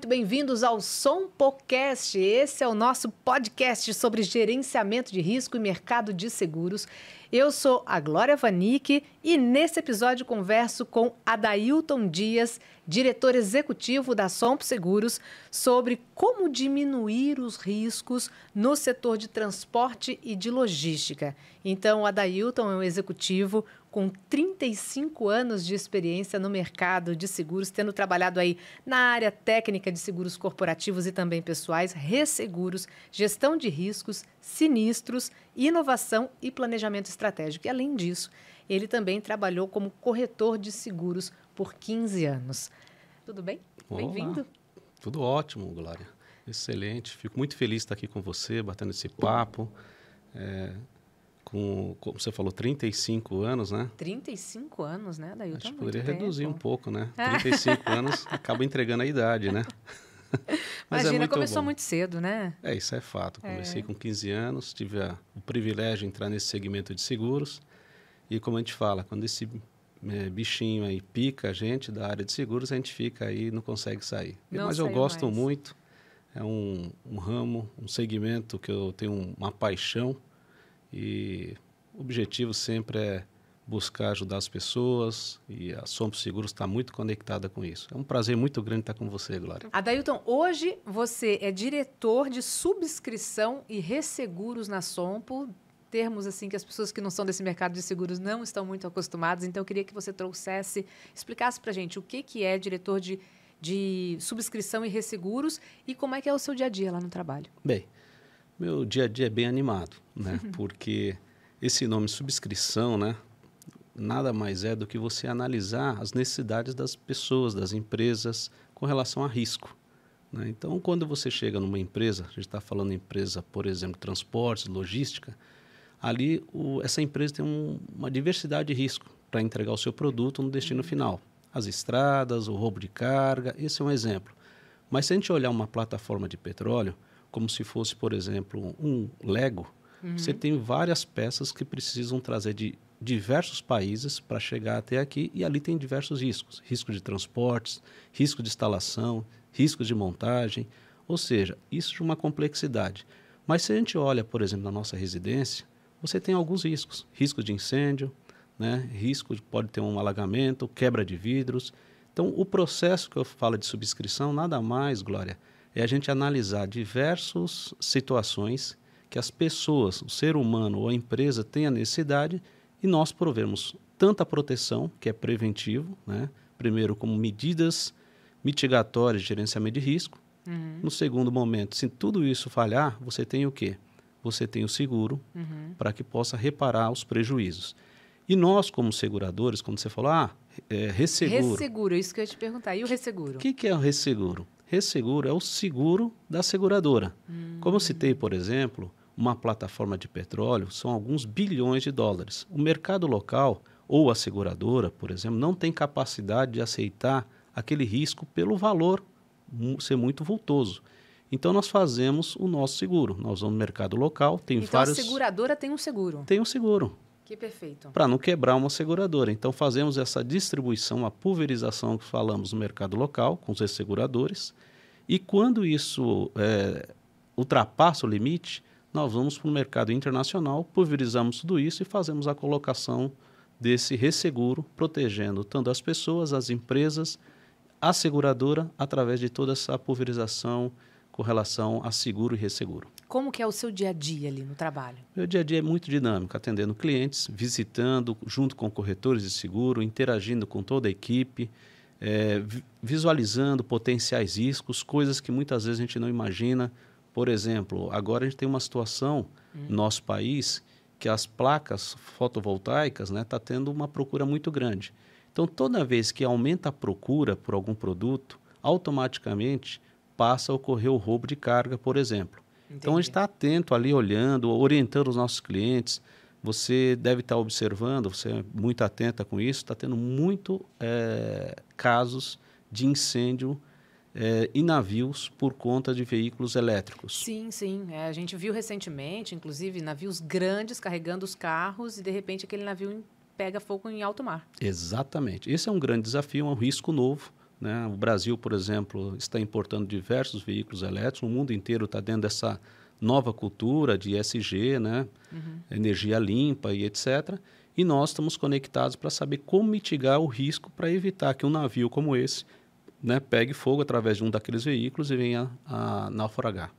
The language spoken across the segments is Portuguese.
muito bem-vindos ao Sompocast. Esse é o nosso podcast sobre gerenciamento de risco e mercado de seguros. Eu sou a Glória Vanick e nesse episódio converso com Adailton Dias, diretor executivo da Somp Seguros, sobre como diminuir os riscos no setor de transporte e de logística. Então, Adailton é um executivo com 35 anos de experiência no mercado de seguros, tendo trabalhado aí na área técnica de seguros corporativos e também pessoais, resseguros, gestão de riscos, sinistros, inovação e planejamento estratégico. E além disso, ele também trabalhou como corretor de seguros por 15 anos. Tudo bem? Bem-vindo. Tudo ótimo, Glória. Excelente. Fico muito feliz de estar aqui com você, batendo esse papo. É, com, como você falou, 35 anos, né? 35 anos, né, Daí Acho que poderia tempo. reduzir um pouco, né? 35 ah. anos acaba entregando a idade, né? Mas é Imagina, é muito começou bom. muito cedo, né? É, isso é fato. É. Comecei é. com 15 anos, tive a, o privilégio de entrar nesse segmento de seguros. E como a gente fala, quando esse é, bichinho aí pica a gente da área de seguros, a gente fica aí não consegue sair. Não Mas eu gosto mais. muito, é um, um ramo, um segmento que eu tenho uma paixão e o objetivo sempre é buscar ajudar as pessoas e a Sompo Seguros está muito conectada com isso. É um prazer muito grande estar com você, Glória. Adailton, hoje você é diretor de subscrição e resseguros na Sompo, termos assim que as pessoas que não são desse mercado de seguros não estão muito acostumadas. Então, eu queria que você trouxesse, explicasse para a gente o que, que é diretor de, de subscrição e resseguros e como é que é o seu dia a dia lá no trabalho. Bem, meu dia a dia é bem animado, né? Uhum. Porque esse nome subscrição, né? Nada mais é do que você analisar as necessidades das pessoas, das empresas, com relação a risco. Né? Então, quando você chega numa empresa, a gente está falando empresa, por exemplo, transportes, logística, ali o, essa empresa tem um, uma diversidade de risco para entregar o seu produto no destino uhum. final. As estradas, o roubo de carga, esse é um exemplo. Mas se a gente olhar uma plataforma de petróleo, como se fosse, por exemplo, um Lego, uhum. você tem várias peças que precisam trazer de diversos países para chegar até aqui e ali tem diversos riscos, risco de transportes, risco de instalação, risco de montagem, ou seja, isso de uma complexidade. Mas se a gente olha, por exemplo, na nossa residência, você tem alguns riscos, risco de incêndio, né? risco de, pode ter um alagamento, quebra de vidros. Então, o processo que eu falo de subscrição nada mais, Glória, é a gente analisar diversas situações que as pessoas, o ser humano ou a empresa tem a necessidade e nós provermos tanta proteção, que é preventivo, né? primeiro como medidas mitigatórias de gerenciamento de risco. Uhum. No segundo momento, se tudo isso falhar, você tem o quê? Você tem o seguro uhum. para que possa reparar os prejuízos. E nós, como seguradores, quando você falou, ah, é, resseguro. Resseguro, isso que eu ia te perguntar. E o resseguro? O que, que é o resseguro? Resseguro é o seguro da seguradora. Hum. Como eu citei, por exemplo, uma plataforma de petróleo são alguns bilhões de dólares. O mercado local ou a seguradora, por exemplo, não tem capacidade de aceitar aquele risco pelo valor ser muito vultoso. Então nós fazemos o nosso seguro. Nós vamos no mercado local, tem então, vários. A seguradora tem um seguro. Tem um seguro. Que perfeito. Para não quebrar uma seguradora. Então fazemos essa distribuição, a pulverização que falamos no mercado local com os resseguradores. E quando isso é, ultrapassa o limite, nós vamos para o mercado internacional, pulverizamos tudo isso e fazemos a colocação desse resseguro, protegendo tanto as pessoas, as empresas, a seguradora, através de toda essa pulverização com relação a seguro e resseguro. Como que é o seu dia a dia ali no trabalho? Meu dia a dia é muito dinâmico, atendendo clientes, visitando, junto com corretores de seguro, interagindo com toda a equipe, é, visualizando potenciais riscos, coisas que muitas vezes a gente não imagina. Por exemplo, agora a gente tem uma situação hum. no nosso país que as placas fotovoltaicas estão né, tá tendo uma procura muito grande. Então, toda vez que aumenta a procura por algum produto, automaticamente passa a ocorrer o roubo de carga, por exemplo. Entendi. Então, a gente está atento ali, olhando, orientando os nossos clientes. Você deve estar tá observando, você é muito atenta com isso, está tendo muito é, casos de incêndio é, em navios por conta de veículos elétricos. Sim, sim. É, a gente viu recentemente, inclusive, navios grandes carregando os carros e, de repente, aquele navio pega fogo em alto mar. Exatamente. Esse é um grande desafio, é um risco novo né? O Brasil, por exemplo, está importando diversos veículos elétricos, o mundo inteiro está dentro dessa nova cultura de SG, né? Uhum. energia limpa e etc. E nós estamos conectados para saber como mitigar o risco para evitar que um navio como esse né, pegue fogo através de um daqueles veículos e venha a naufragar.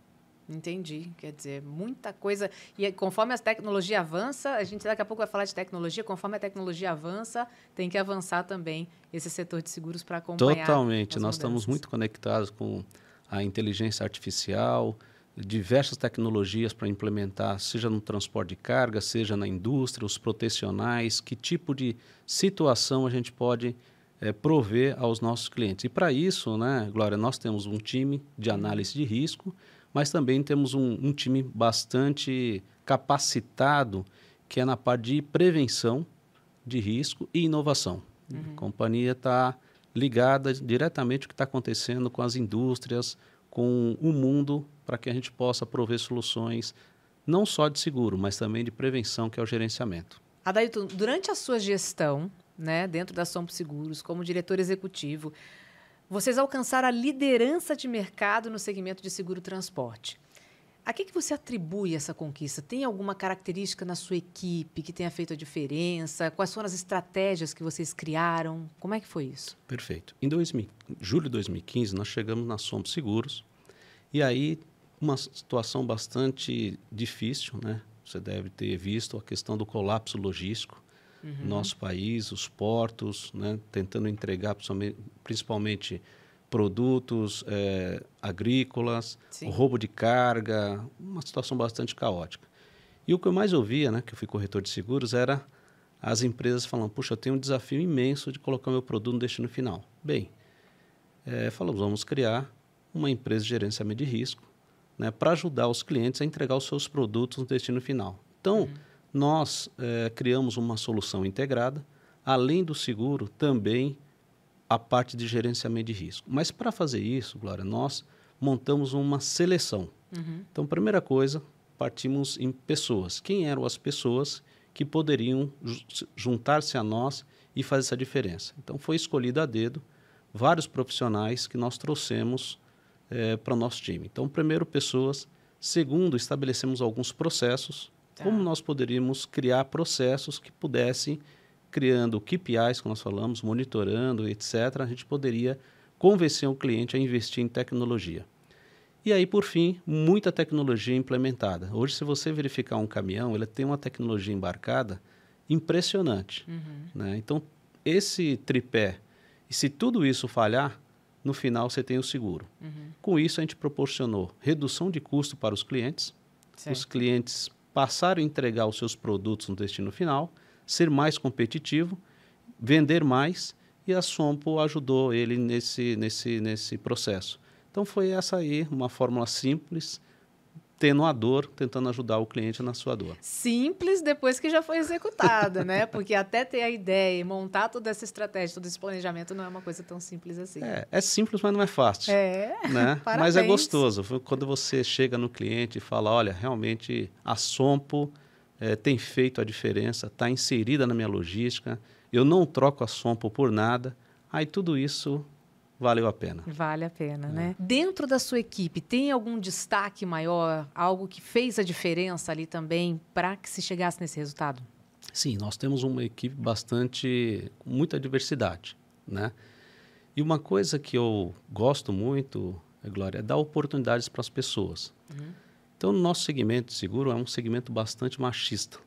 Entendi. Quer dizer, muita coisa. E conforme a tecnologia avança, a gente daqui a pouco vai falar de tecnologia, conforme a tecnologia avança, tem que avançar também esse setor de seguros para acompanhar. Totalmente. Nós estamos muito conectados com a inteligência artificial, diversas tecnologias para implementar, seja no transporte de carga, seja na indústria, os protecionais, que tipo de situação a gente pode é, prover aos nossos clientes. E para isso, né, Glória, nós temos um time de análise de risco mas também temos um, um time bastante capacitado, que é na parte de prevenção de risco e inovação. Uhum. A companhia está ligada diretamente ao que está acontecendo com as indústrias, com o mundo, para que a gente possa prover soluções não só de seguro, mas também de prevenção, que é o gerenciamento. Adailton, durante a sua gestão, né, dentro da Sompo Seguros, como diretor executivo, vocês alcançaram a liderança de mercado no segmento de seguro-transporte. A que, que você atribui essa conquista? Tem alguma característica na sua equipe que tenha feito a diferença? Quais foram as estratégias que vocês criaram? Como é que foi isso? Perfeito. Em 2000, julho de 2015, nós chegamos na Somos Seguros e aí uma situação bastante difícil, né? Você deve ter visto a questão do colapso logístico uhum. nosso país, os portos, né? tentando entregar principalmente produtos é, agrícolas, roubo de carga, uma situação bastante caótica. E o que eu mais ouvia, né, que eu fui corretor de seguros, era as empresas falando: puxa, eu tenho um desafio imenso de colocar meu produto no destino final. Bem, é, eh, falamos: vamos criar uma empresa de gerenciamento de risco né, para ajudar os clientes a entregar os seus produtos no destino final. Então, uhum nós é, criamos uma solução integrada, além do seguro, também a parte de gerenciamento de risco. Mas para fazer isso, Glória, nós montamos uma seleção. Uhum. Então, primeira coisa, partimos em pessoas. Quem eram as pessoas que poderiam juntar-se a nós e fazer essa diferença? Então, foi escolhido a dedo vários profissionais que nós trouxemos é, para o nosso time. Então, primeiro, pessoas. Segundo, estabelecemos alguns processos Tá. Como nós poderíamos criar processos que pudessem, criando KPIs, que nós falamos, monitorando, etc., a gente poderia convencer o um cliente a investir em tecnologia. E aí, por fim, muita tecnologia implementada. Hoje, se você verificar um caminhão, ele tem uma tecnologia embarcada impressionante. Uhum. Né? Então, esse tripé, e se tudo isso falhar, no final você tem o seguro. Uhum. Com isso, a gente proporcionou redução de custo para os clientes. Certo. Os clientes passaram a entregar os seus produtos no destino final, ser mais competitivo, vender mais e a Sompo ajudou ele nesse, nesse, nesse processo. Então foi essa aí, uma fórmula simples, atenuador, tentando ajudar o cliente na sua dor. Simples depois que já foi executada, né? Porque até ter a ideia e montar toda essa estratégia, todo esse planejamento não é uma coisa tão simples assim. É, é simples, mas não é fácil. É, né? Mas é gostoso. Quando você chega no cliente e fala, olha, realmente a Sompo é, tem feito a diferença, está inserida na minha logística, eu não troco a Sompo por nada. Aí tudo isso valeu a pena. Vale a pena, é. né? Dentro da sua equipe, tem algum destaque maior, algo que fez a diferença ali também para que se chegasse nesse resultado? Sim, nós temos uma equipe bastante, muita diversidade, né? E uma coisa que eu gosto muito, é, Glória, é dar oportunidades para as pessoas. Uhum. Então, o nosso segmento de seguro é um segmento bastante machista.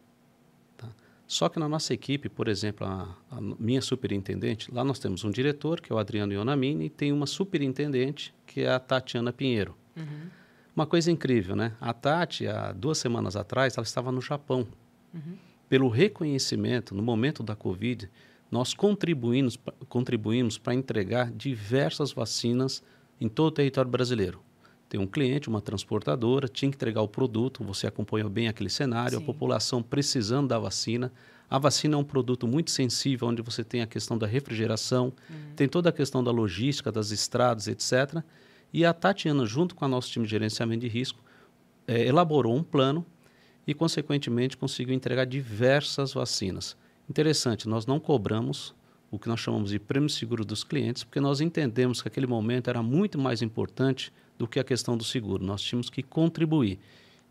Só que na nossa equipe, por exemplo, a, a minha superintendente, lá nós temos um diretor, que é o Adriano Ionamini, e tem uma superintendente, que é a Tatiana Pinheiro. Uhum. Uma coisa incrível, né? A Tati, há duas semanas atrás, ela estava no Japão. Uhum. Pelo reconhecimento, no momento da Covid, nós contribuímos, contribuímos para entregar diversas vacinas em todo o território brasileiro tem um cliente, uma transportadora, tinha que entregar o produto, você acompanhou bem aquele cenário, Sim. a população precisando da vacina. A vacina é um produto muito sensível, onde você tem a questão da refrigeração, uhum. tem toda a questão da logística, das estradas, etc. E a Tatiana, junto com o nosso time de gerenciamento de risco, é, elaborou um plano e, consequentemente, conseguiu entregar diversas vacinas. Interessante, nós não cobramos o que nós chamamos de prêmio seguro dos clientes, porque nós entendemos que aquele momento era muito mais importante do que a questão do seguro. Nós tínhamos que contribuir.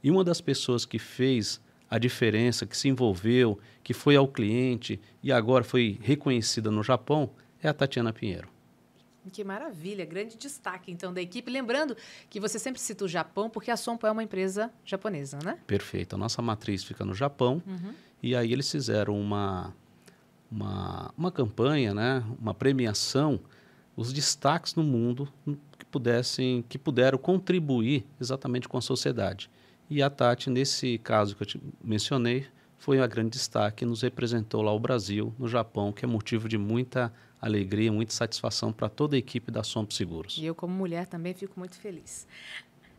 E uma das pessoas que fez a diferença, que se envolveu, que foi ao cliente e agora foi reconhecida no Japão, é a Tatiana Pinheiro. Que maravilha, grande destaque então da equipe. Lembrando que você sempre cita o Japão, porque a Sompo é uma empresa japonesa, né? Perfeito. A nossa matriz fica no Japão uhum. e aí eles fizeram uma, uma, uma campanha, né? uma premiação, os destaques no mundo pudessem, que puderam contribuir exatamente com a sociedade. E a Tati, nesse caso que eu te mencionei, foi a grande destaque, nos representou lá o Brasil, no Japão, que é motivo de muita alegria, muita satisfação para toda a equipe da Sompo Seguros. E eu, como mulher, também fico muito feliz.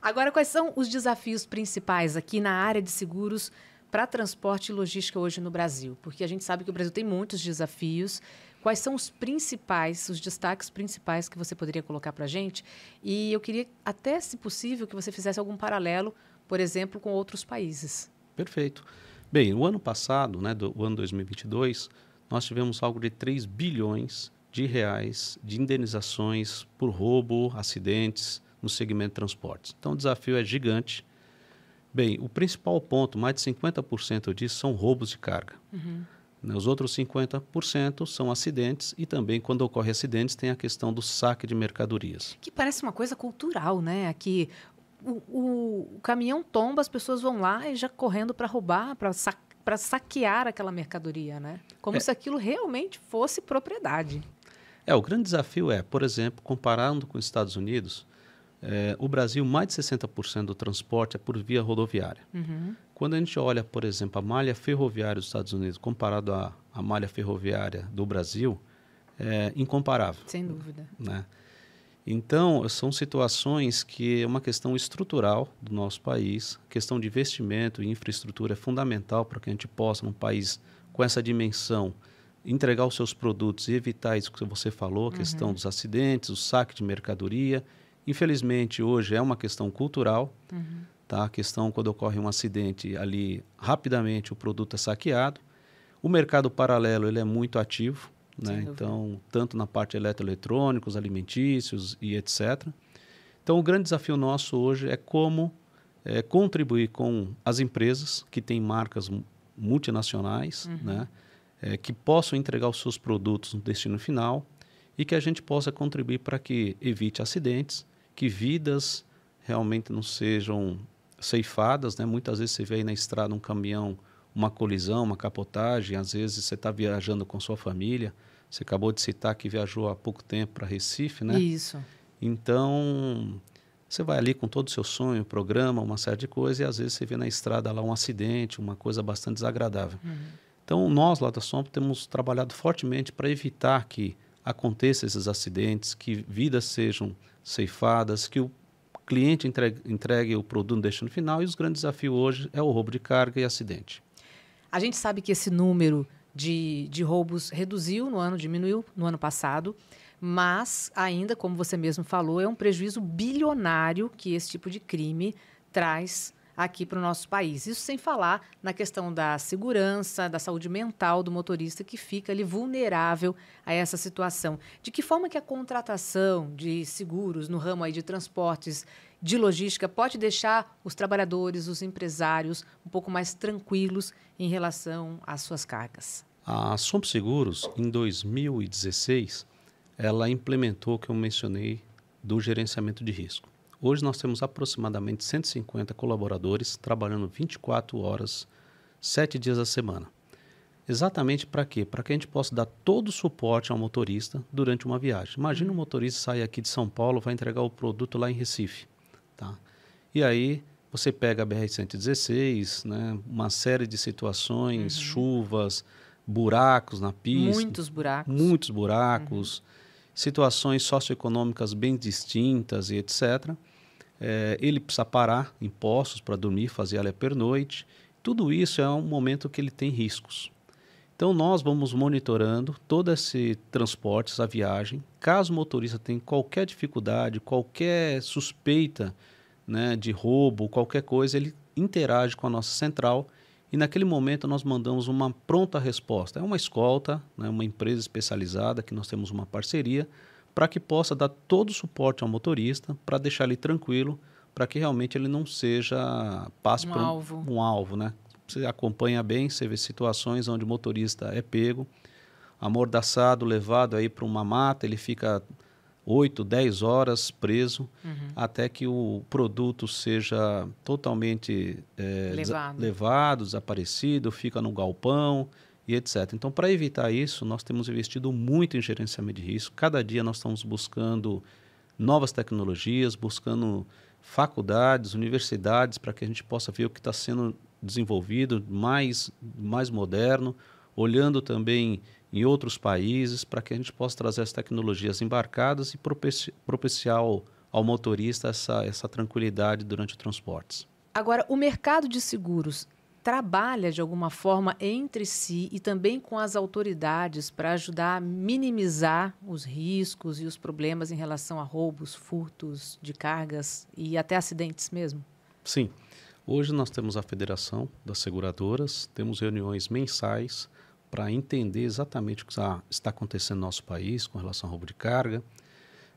Agora, quais são os desafios principais aqui na área de seguros para transporte e logística hoje no Brasil? Porque a gente sabe que o Brasil tem muitos desafios Quais são os principais, os destaques principais que você poderia colocar para a gente? E eu queria, até se possível, que você fizesse algum paralelo, por exemplo, com outros países. Perfeito. Bem, o ano passado, né, do, o ano 2022, nós tivemos algo de 3 bilhões de reais de indenizações por roubo, acidentes no segmento de transportes. Então o desafio é gigante. Bem, o principal ponto, mais de 50% disso, são roubos de carga. Uhum. Né? Os outros 50% são acidentes e também, quando ocorre acidentes, tem a questão do saque de mercadorias. Que parece uma coisa cultural, né? Aqui o, o, o caminhão tomba, as pessoas vão lá e já correndo para roubar, para para saquear aquela mercadoria, né? Como é. se aquilo realmente fosse propriedade. É, o grande desafio é, por exemplo, comparando com os Estados Unidos, é, o Brasil, mais de 60% do transporte é por via rodoviária. Uhum. Quando a gente olha, por exemplo, a malha ferroviária dos Estados Unidos comparado à, à malha ferroviária do Brasil, é incomparável. Sem dúvida. Né? Então, são situações que é uma questão estrutural do nosso país, questão de investimento e infraestrutura é fundamental para que a gente possa, num país com essa dimensão, entregar os seus produtos e evitar isso que você falou, a uhum. questão dos acidentes, o saque de mercadoria. Infelizmente, hoje é uma questão cultural. Uhum. Tá? A questão quando ocorre um acidente ali, rapidamente o produto é saqueado. O mercado paralelo ele é muito ativo, né? então tanto na parte eletroeletrônicos, alimentícios e etc. Então o grande desafio nosso hoje é como é, contribuir com as empresas que têm marcas multinacionais, uhum. né? É, que possam entregar os seus produtos no destino final e que a gente possa contribuir para que evite acidentes, que vidas realmente não sejam ceifadas, né? Muitas vezes você vê aí na estrada um caminhão, uma colisão, uma capotagem, às vezes você está viajando com sua família. Você acabou de citar que viajou há pouco tempo para Recife, né? Isso. Então, você vai ali com todo o seu sonho, programa, uma série de coisas, e às vezes você vê na estrada lá um acidente, uma coisa bastante desagradável. Uhum. Então, nós lá da SOMP temos trabalhado fortemente para evitar que aconteçam esses acidentes, que vidas sejam ceifadas, que o cliente entregue, entregue o produto no destino final e os grandes desafios hoje é o roubo de carga e acidente. A gente sabe que esse número de, de roubos reduziu no ano, diminuiu no ano passado, mas ainda, como você mesmo falou, é um prejuízo bilionário que esse tipo de crime traz aqui para o nosso país. Isso sem falar na questão da segurança, da saúde mental do motorista que fica ali vulnerável a essa situação. De que forma que a contratação de seguros no ramo aí de transportes, de logística, pode deixar os trabalhadores, os empresários um pouco mais tranquilos em relação às suas cargas? A Somp Seguros, em 2016, ela implementou o que eu mencionei do gerenciamento de risco. Hoje nós temos aproximadamente 150 colaboradores trabalhando 24 horas, 7 dias a semana. Exatamente para quê? Para que a gente possa dar todo o suporte ao motorista durante uma viagem. Imagina o um uhum. motorista sair aqui de São Paulo, vai entregar o produto lá em Recife. Tá? E aí você pega a BR-116, né, uma série de situações, uhum. chuvas, buracos na pista. Muitos buracos. Muitos buracos, uhum. situações socioeconômicas bem distintas e etc é, ele precisa parar em postos para dormir, fazer a é pernoite. Tudo isso é um momento que ele tem riscos. Então nós vamos monitorando todo esse transporte, essa viagem. Caso o motorista tenha qualquer dificuldade, qualquer suspeita né, de roubo, qualquer coisa, ele interage com a nossa central e naquele momento nós mandamos uma pronta resposta. É uma escolta, né, uma empresa especializada que nós temos uma parceria para que possa dar todo o suporte ao motorista, para deixar ele tranquilo, para que realmente ele não seja passe um por um alvo. um alvo, né? Você acompanha bem, você vê situações onde o motorista é pego, amordaçado, levado aí para uma mata, ele fica 8, 10 horas preso, uhum. até que o produto seja totalmente é, levado. Des levado, desaparecido, fica no galpão, e etc. Então, para evitar isso, nós temos investido muito em gerenciamento de risco. Cada dia nós estamos buscando novas tecnologias, buscando faculdades, universidades, para que a gente possa ver o que está sendo desenvolvido, mais, mais moderno, olhando também em outros países, para que a gente possa trazer as tecnologias embarcadas e propiciar ao, ao motorista essa, essa tranquilidade durante o transporte. Agora, o mercado de seguros trabalha de alguma forma entre si e também com as autoridades para ajudar a minimizar os riscos e os problemas em relação a roubos, furtos de cargas e até acidentes mesmo? Sim. Hoje nós temos a Federação das Seguradoras, temos reuniões mensais para entender exatamente o que está acontecendo no nosso país com relação ao roubo de carga.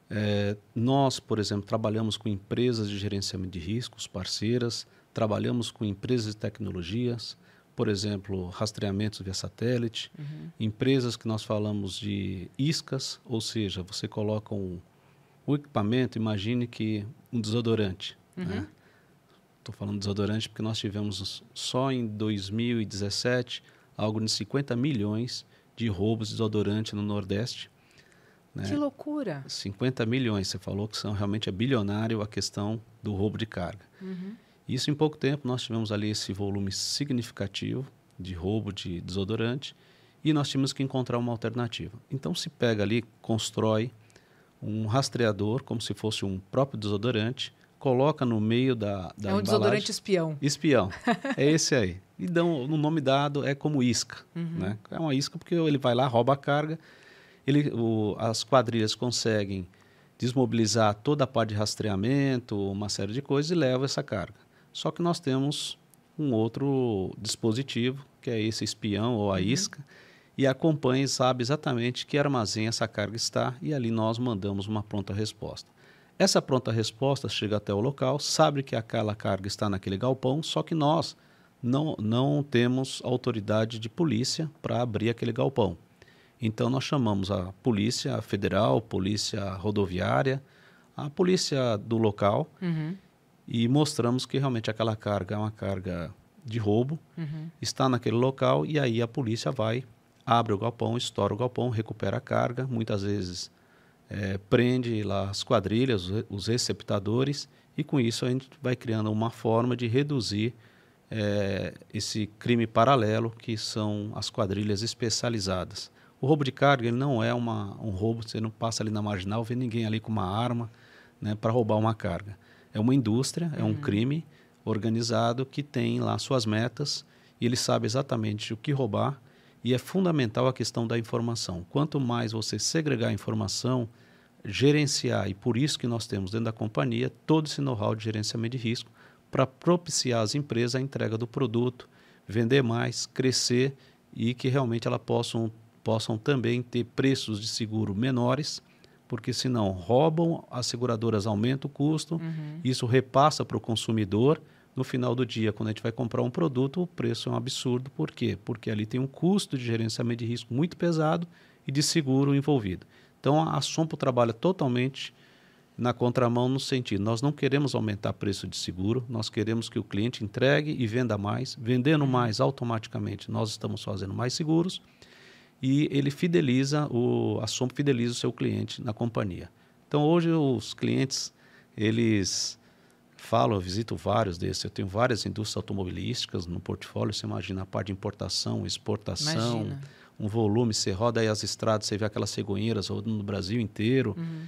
É, nós, por exemplo, trabalhamos com empresas de gerenciamento de riscos, parceiras, Trabalhamos com empresas de tecnologias, por exemplo, rastreamentos via satélite, uhum. empresas que nós falamos de iscas, ou seja, você coloca um, equipamento, imagine que um desodorante. Estou uhum. né? falando desodorante porque nós tivemos só em 2017 algo de 50 milhões de roubos de desodorante no Nordeste. Né? Que loucura! 50 milhões, você falou que são realmente é bilionário a questão do roubo de carga. Uhum. Isso em pouco tempo nós tivemos ali esse volume significativo de roubo de desodorante e nós tínhamos que encontrar uma alternativa. Então se pega ali, constrói um rastreador, como se fosse um próprio desodorante, coloca no meio da, da É um desodorante espião. Espião, é esse aí. E dão, no nome dado é como isca, uhum. né? É uma isca porque ele vai lá, rouba a carga, ele, o, as quadrilhas conseguem desmobilizar toda a parte de rastreamento, uma série de coisas e leva essa carga. Só que nós temos um outro dispositivo, que é esse espião ou a uhum. isca, uhum. e acompanha e sabe exatamente que armazém essa carga está, e ali nós mandamos uma pronta resposta. Essa pronta resposta chega até o local, sabe que aquela carga está naquele galpão, só que nós não, não temos autoridade de polícia para abrir aquele galpão. Então nós chamamos a polícia federal, polícia rodoviária, a polícia do local. Uhum e mostramos que realmente aquela carga é uma carga de roubo, uhum. está naquele local e aí a polícia vai, abre o galpão, estoura o galpão, recupera a carga, muitas vezes é, prende lá as quadrilhas, os receptadores e com isso a gente vai criando uma forma de reduzir é, esse crime paralelo que são as quadrilhas especializadas. O roubo de carga ele não é uma, um roubo, você não passa ali na marginal, vê ninguém ali com uma arma né, para roubar uma carga é uma indústria, é um uhum. crime organizado que tem lá suas metas e ele sabe exatamente o que roubar e é fundamental a questão da informação. Quanto mais você segregar a informação, gerenciar, e por isso que nós temos dentro da companhia todo esse know-how de gerenciamento de risco para propiciar às empresas a entrega do produto, vender mais, crescer e que realmente elas possam, possam também ter preços de seguro menores porque senão roubam, as seguradoras aumentam o custo, uhum. isso repassa para o consumidor. No final do dia, quando a gente vai comprar um produto, o preço é um absurdo. Por quê? Porque ali tem um custo de gerenciamento de risco muito pesado e de seguro envolvido. Então, a Sompo trabalha totalmente na contramão no sentido, nós não queremos aumentar preço de seguro, nós queremos que o cliente entregue e venda mais, vendendo uhum. mais automaticamente, nós estamos fazendo mais seguros, e ele fideliza, o, a fideliza o seu cliente na companhia. Então, hoje os clientes, eles falam, eu visito vários desses, eu tenho várias indústrias automobilísticas no portfólio, você imagina a parte de importação, exportação, imagina. um volume, você roda aí as estradas, você vê aquelas cegonheiras rodando no Brasil inteiro. Uhum.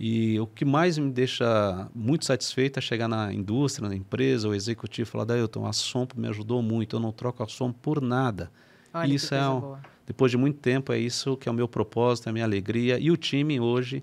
E o que mais me deixa muito satisfeito é chegar na indústria, na empresa, o executivo falar, eu tenho a SOMP me ajudou muito, eu não troco a SOMP por nada. Olha, isso é um... Boa depois de muito tempo, é isso que é o meu propósito, é a minha alegria. E o time hoje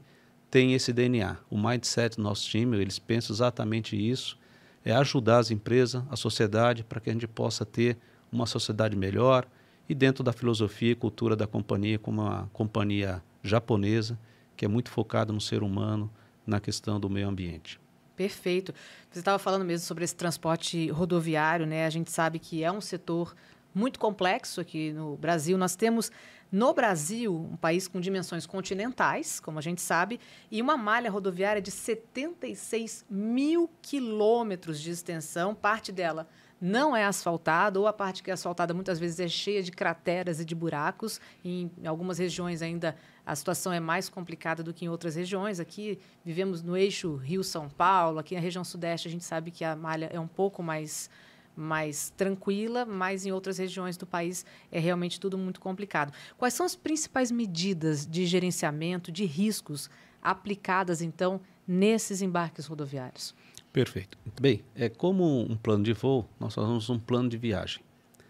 tem esse DNA. O mindset do nosso time, eles pensam exatamente isso: é ajudar as empresas, a sociedade, para que a gente possa ter uma sociedade melhor. E dentro da filosofia e cultura da companhia, como uma companhia japonesa, que é muito focada no ser humano, na questão do meio ambiente. Perfeito. Você estava falando mesmo sobre esse transporte rodoviário, né? A gente sabe que é um setor muito complexo aqui no Brasil. Nós temos no Brasil um país com dimensões continentais, como a gente sabe, e uma malha rodoviária de 76 mil quilômetros de extensão, parte dela não é asfaltada, ou a parte que é asfaltada muitas vezes é cheia de crateras e de buracos. Em algumas regiões ainda a situação é mais complicada do que em outras regiões. Aqui vivemos no eixo Rio-São Paulo, aqui na região sudeste a gente sabe que a malha é um pouco mais mais tranquila, mas em outras regiões do país é realmente tudo muito complicado. Quais são as principais medidas de gerenciamento de riscos aplicadas, então, nesses embarques rodoviários? Perfeito. Bem, é como um plano de voo, nós fazemos um plano de viagem.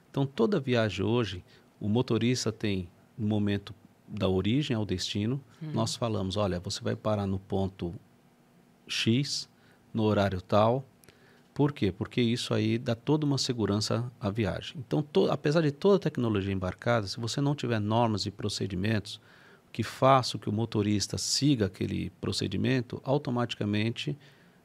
Então, toda viagem hoje, o motorista tem no momento da origem ao destino, hum. nós falamos, olha, você vai parar no ponto X, no horário tal, por quê? Porque isso aí dá toda uma segurança à viagem. Então, to, apesar de toda a tecnologia embarcada, se você não tiver normas e procedimentos que façam que o motorista siga aquele procedimento, automaticamente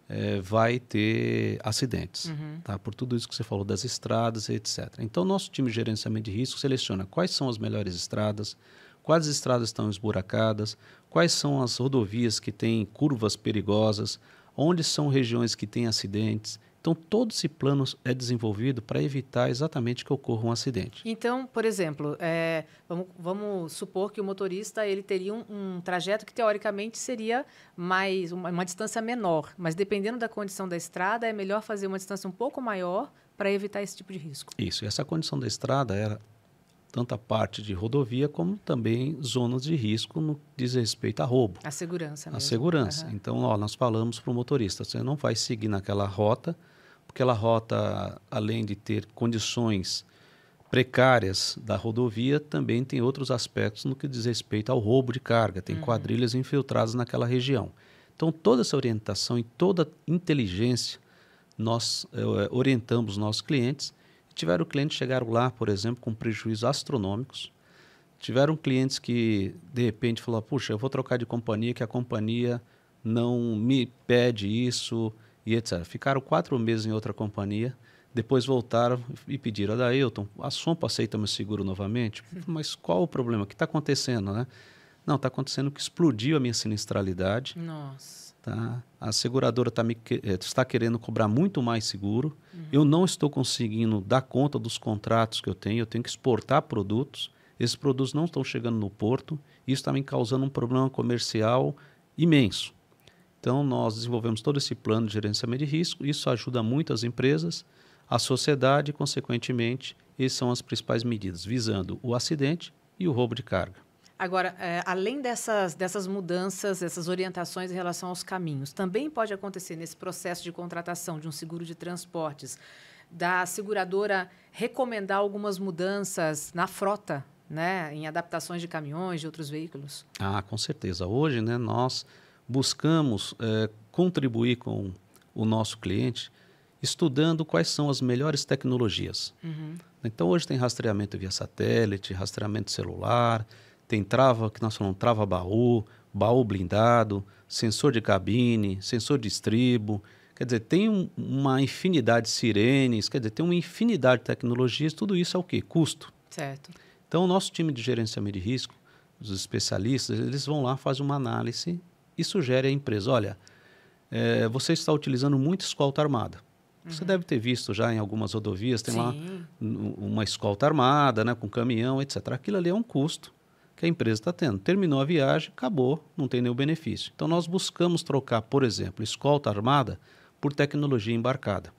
é, vai ter acidentes, uhum. tá? Por tudo isso que você falou das estradas, etc. Então, nosso time de gerenciamento de risco seleciona quais são as melhores estradas, quais estradas estão esburacadas, quais são as rodovias que têm curvas perigosas, onde são regiões que têm acidentes. Então, todo esse plano é desenvolvido para evitar exatamente que ocorra um acidente. Então, por exemplo, é, vamos, vamos, supor que o motorista ele teria um, um trajeto que teoricamente seria mais uma, uma distância menor, mas dependendo da condição da estrada, é melhor fazer uma distância um pouco maior para evitar esse tipo de risco. Isso. E essa condição da estrada era tanto a parte de rodovia como também zonas de risco no que diz respeito a roubo. A segurança. Mesmo. A segurança. Uhum. Então, ó, nós falamos para o motorista, você não vai seguir naquela rota aquela rota, além de ter condições precárias da rodovia, também tem outros aspectos no que diz respeito ao roubo de carga. Tem uhum. quadrilhas infiltradas naquela região. Então, toda essa orientação e toda inteligência nós eh, orientamos os nossos clientes. Tiveram clientes que chegaram lá, por exemplo, com prejuízos astronômicos. Tiveram clientes que, de repente, falaram, puxa, eu vou trocar de companhia, que a companhia não me pede isso, e etc. Ficaram quatro meses em outra companhia, depois voltaram e pediram, a Dailton, a Sompa aceita meu seguro novamente? Hum. Mas qual o problema? O que está acontecendo, né? Não, está acontecendo que explodiu a minha sinistralidade. Nossa. Tá? A seguradora tá me, eh, está querendo cobrar muito mais seguro. Uhum. Eu não estou conseguindo dar conta dos contratos que eu tenho. Eu tenho que exportar produtos. Esses produtos não estão chegando no porto. Isso está me causando um problema comercial imenso. Então, nós desenvolvemos todo esse plano de gerenciamento de risco. Isso ajuda muito as empresas, a sociedade, consequentemente, e são as principais medidas, visando o acidente e o roubo de carga. Agora, é, além dessas, dessas mudanças, dessas orientações em relação aos caminhos, também pode acontecer nesse processo de contratação de um seguro de transportes, da seguradora recomendar algumas mudanças na frota, né, em adaptações de caminhões, de outros veículos? Ah, com certeza. Hoje, né, nós buscamos é, contribuir com o nosso cliente estudando quais são as melhores tecnologias. Uhum. Então, hoje tem rastreamento via satélite, rastreamento celular, tem trava, que nós falamos trava-baú, baú blindado, sensor de cabine, sensor de estribo. Quer dizer, tem uma infinidade de sirenes, quer dizer, tem uma infinidade de tecnologias, tudo isso é o quê? Custo. Certo. Então, o nosso time de gerenciamento de risco, os especialistas, eles vão lá, fazem uma análise e sugere à empresa: olha, é, você está utilizando muito escolta armada. Uhum. Você deve ter visto já em algumas rodovias, tem Sim. lá uma escolta armada, né, com caminhão, etc. Aquilo ali é um custo que a empresa está tendo. Terminou a viagem, acabou, não tem nenhum benefício. Então, nós buscamos trocar, por exemplo, escolta armada por tecnologia embarcada.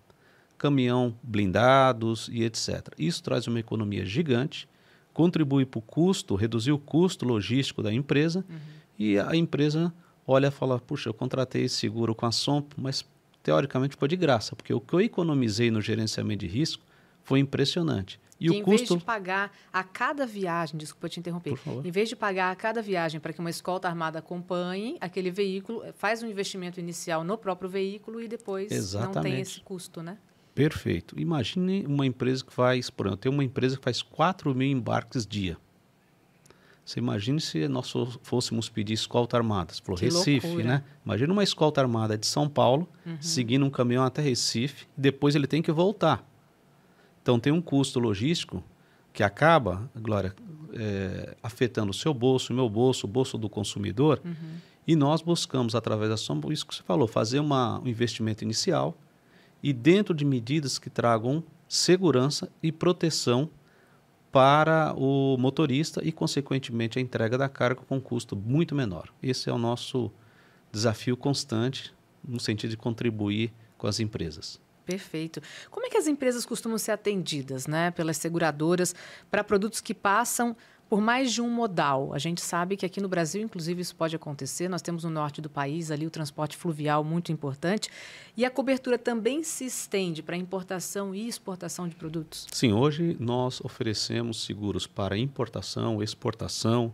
Caminhão blindados e etc. Isso traz uma economia gigante, contribui para o custo, reduzir o custo logístico da empresa uhum. e a empresa olha e fala: puxa, eu contratei esse seguro com a SOMP, mas teoricamente foi de graça, porque o que eu economizei no gerenciamento de risco foi impressionante. E que o em custo... vez de pagar a cada viagem, desculpa te interromper, em vez de pagar a cada viagem para que uma escolta armada acompanhe aquele veículo, faz um investimento inicial no próprio veículo e depois Exatamente. não tem esse custo, né? Perfeito. Imagine uma empresa que faz, por exemplo, tem uma empresa que faz 4 mil embarques dia. Você imagina se nós fôssemos pedir escolta armada? Você falou que Recife, loucura. né? Imagina uma escolta armada de São Paulo, uhum. seguindo um caminhão até Recife, depois ele tem que voltar. Então tem um custo logístico que acaba, Glória, é, afetando o seu bolso, o meu bolso, o bolso do consumidor. Uhum. E nós buscamos, através da sombra, isso que você falou, fazer uma, um investimento inicial e dentro de medidas que tragam segurança e proteção para o motorista e, consequentemente, a entrega da carga com custo muito menor. Esse é o nosso desafio constante no sentido de contribuir com as empresas. Perfeito. Como é que as empresas costumam ser atendidas né, pelas seguradoras para produtos que passam por mais de um modal. A gente sabe que aqui no Brasil, inclusive, isso pode acontecer. Nós temos no norte do país ali o transporte fluvial muito importante. E a cobertura também se estende para importação e exportação de produtos? Sim, hoje nós oferecemos seguros para importação, exportação,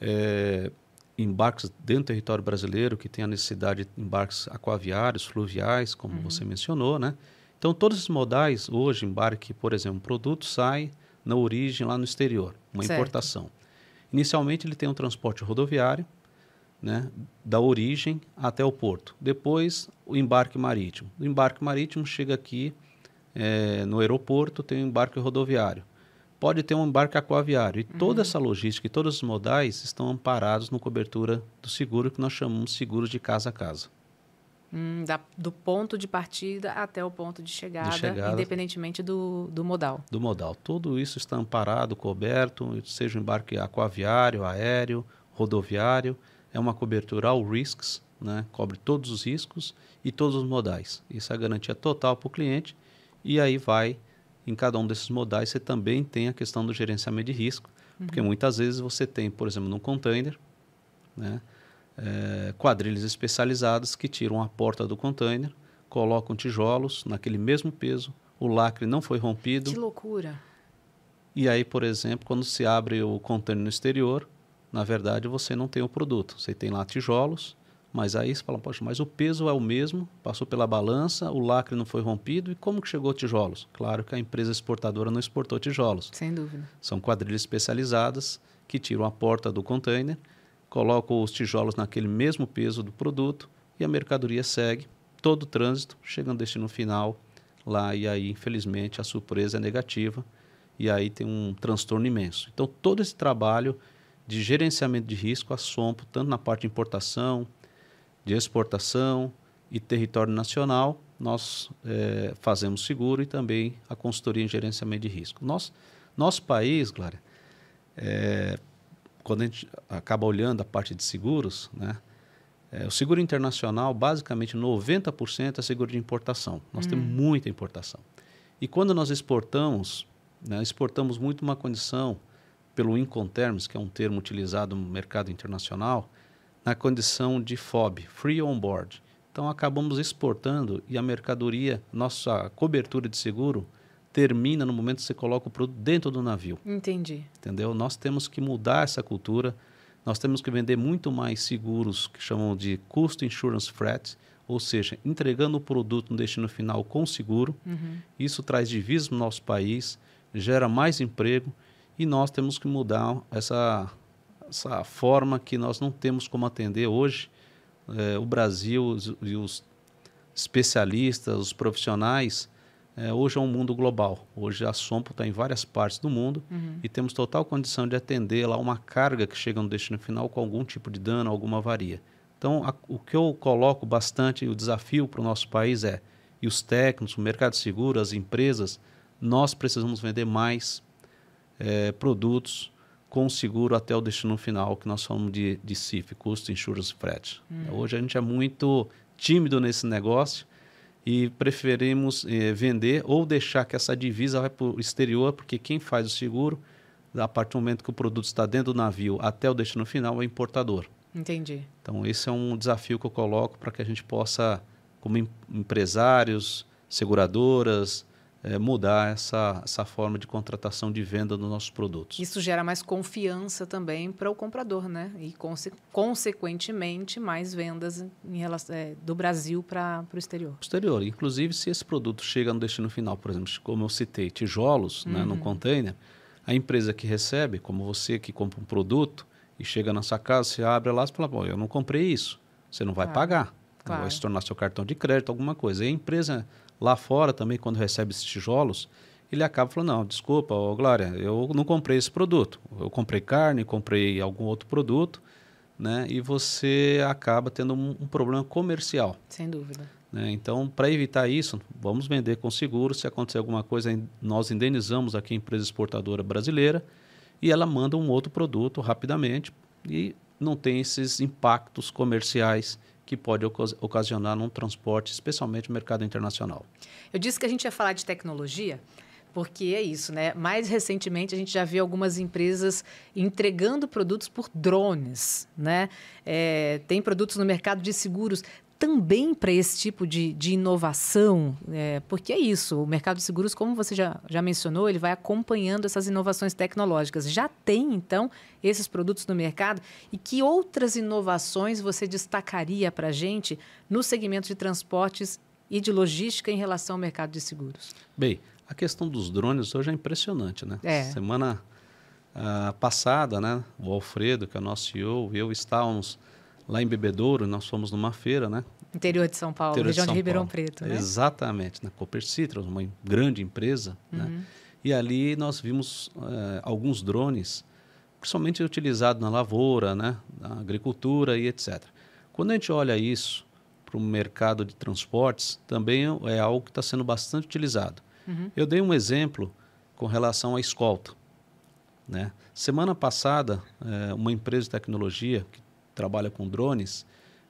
é, embarques dentro do território brasileiro, que tem a necessidade de embarques aquaviários, fluviais, como uhum. você mencionou, né? Então, todos os modais, hoje, embarque, por exemplo, produto sai na origem lá no exterior uma certo. importação. Inicialmente ele tem um transporte rodoviário, né, da origem até o porto. Depois o embarque marítimo. O embarque marítimo chega aqui é, no aeroporto, tem um embarque rodoviário. Pode ter um embarque aquaviário. E uhum. toda essa logística e todos os modais estão amparados na cobertura do seguro que nós chamamos de de casa a casa. Hum, da, do ponto de partida até o ponto de chegada, de chegada, independentemente do, do modal. Do modal. Tudo isso está amparado, coberto, seja o embarque aquaviário, aéreo, rodoviário. É uma cobertura all risks, né? cobre todos os riscos e todos os modais. Isso é a garantia total para o cliente. E aí vai, em cada um desses modais, você também tem a questão do gerenciamento de risco, uhum. porque muitas vezes você tem, por exemplo, num container, né? é, quadrilhas especializadas que tiram a porta do container, colocam tijolos naquele mesmo peso, o lacre não foi rompido. Que loucura! E aí, por exemplo, quando se abre o container no exterior, na verdade você não tem o produto, você tem lá tijolos, mas aí você fala, poxa, mas o peso é o mesmo, passou pela balança, o lacre não foi rompido, e como que chegou tijolos? Claro que a empresa exportadora não exportou tijolos. Sem dúvida. São quadrilhas especializadas que tiram a porta do container coloco os tijolos naquele mesmo peso do produto e a mercadoria segue todo o trânsito, chega no destino final lá e aí, infelizmente, a surpresa é negativa e aí tem um transtorno imenso. Então, todo esse trabalho de gerenciamento de risco, a SOMPO, tanto na parte de importação, de exportação e território nacional, nós é, fazemos seguro e também a consultoria em gerenciamento de risco. nosso nosso país, Glória, é, quando a gente acaba olhando a parte de seguros, né? É, o seguro internacional, basicamente 90% é seguro de importação. Nós temos hum. muita importação. E quando nós exportamos, né, exportamos muito uma condição pelo incoterms que é um termo utilizado no mercado internacional, na condição de FOB, Free On Board. Então acabamos exportando e a mercadoria, nossa cobertura de seguro termina no momento que você coloca o produto dentro do navio. Entendi. Entendeu? Nós temos que mudar essa cultura. Nós temos que vender muito mais seguros que chamam de custo insurance freight, ou seja, entregando o produto no destino final com seguro. Uhum. Isso traz divisas no nosso país, gera mais emprego e nós temos que mudar essa, essa forma que nós não temos como atender hoje. É, o Brasil e os especialistas, os profissionais, é, hoje é um mundo global. Hoje a Sompo está em várias partes do mundo uhum. e temos total condição de atender lá uma carga que chega no destino final com algum tipo de dano, alguma avaria. Então, a, o que eu coloco bastante, o desafio para o nosso país é, e os técnicos, o mercado seguro, as empresas, nós precisamos vender mais é, produtos com seguro até o destino final, que nós falamos de, de CIF, custo, insurance e frete. Uhum. Hoje a gente é muito tímido nesse negócio, e preferimos eh, vender ou deixar que essa divisa vá para o exterior, porque quem faz o seguro, a partir do momento que o produto está dentro do navio até o destino final, é o importador. Entendi. Então, esse é um desafio que eu coloco para que a gente possa, como em, empresários, seguradoras, é, mudar essa, essa forma de contratação de venda dos nossos produtos. Isso gera mais confiança também para o comprador, né? E, conse consequentemente, mais vendas em relação, é, eh, do Brasil para o exterior. Exterior. Inclusive, se esse produto chega no destino final, por exemplo, como eu citei, tijolos uhum. né, num uhum. container, a empresa que recebe, como você que compra um produto e chega na sua casa, você abre lá e fala, bom, eu não comprei isso, você não vai ah. pagar. Claro. vai se tornar seu cartão de crédito, alguma coisa. E a empresa lá fora também, quando recebe esses tijolos, ele acaba falando, não, desculpa, ô Glória, eu não comprei esse produto. Eu comprei carne, comprei algum outro produto, né? E você acaba tendo um, um problema comercial. Sem dúvida. Né? Então, para evitar isso, vamos vender com seguro. Se acontecer alguma coisa, nós indenizamos aqui a empresa exportadora brasileira e ela manda um outro produto rapidamente e não tem esses impactos comerciais que pode ocasionar num transporte, especialmente no mercado internacional. Eu disse que a gente ia falar de tecnologia, porque é isso, né? Mais recentemente a gente já vê algumas empresas entregando produtos por drones, né? É, tem produtos no mercado de seguros também para esse tipo de, de inovação, é, porque é isso, o mercado de seguros, como você já, já mencionou, ele vai acompanhando essas inovações tecnológicas. Já tem, então, esses produtos no mercado? E que outras inovações você destacaria para a gente no segmento de transportes e de logística em relação ao mercado de seguros? Bem, a questão dos drones hoje é impressionante, né? É. Semana uh, passada, né, o Alfredo, que é o nosso CEO, eu estávamos Lá em Bebedouro, nós fomos numa feira, né? Interior de São Paulo, Interior região de, de Ribeirão Paulo. Preto, né? Exatamente, na né? Cooper Citrus, uma grande empresa, né? uhum. né? E ali nós vimos eh, alguns drones, principalmente utilizados na lavoura, né? na agricultura e etc. Quando a gente olha isso para o mercado de transportes, também é, é algo que está sendo bastante utilizado. Uhum. Eu dei um exemplo com relação à escolta. Né? Semana passada, eh, uma empresa de tecnologia que trabalha com drones,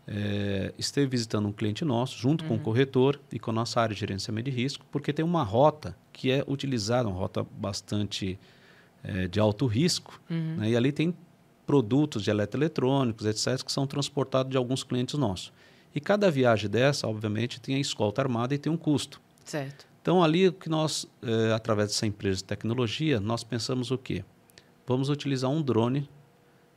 é, esteve visitando um cliente nosso, junto uhum. com o uhum. corretor e com a nossa área de gerenciamento de risco, porque tem uma rota que é utilizada, uma rota bastante é, de alto risco, uhum. né? e ali tem produtos de eletroeletrônicos, etc., que são transportados de alguns clientes nossos. E cada viagem dessa, obviamente, tem a escolta armada e tem um custo. Certo. Então, ali o que nós, eh, através dessa empresa de tecnologia, nós pensamos o quê? Vamos utilizar um drone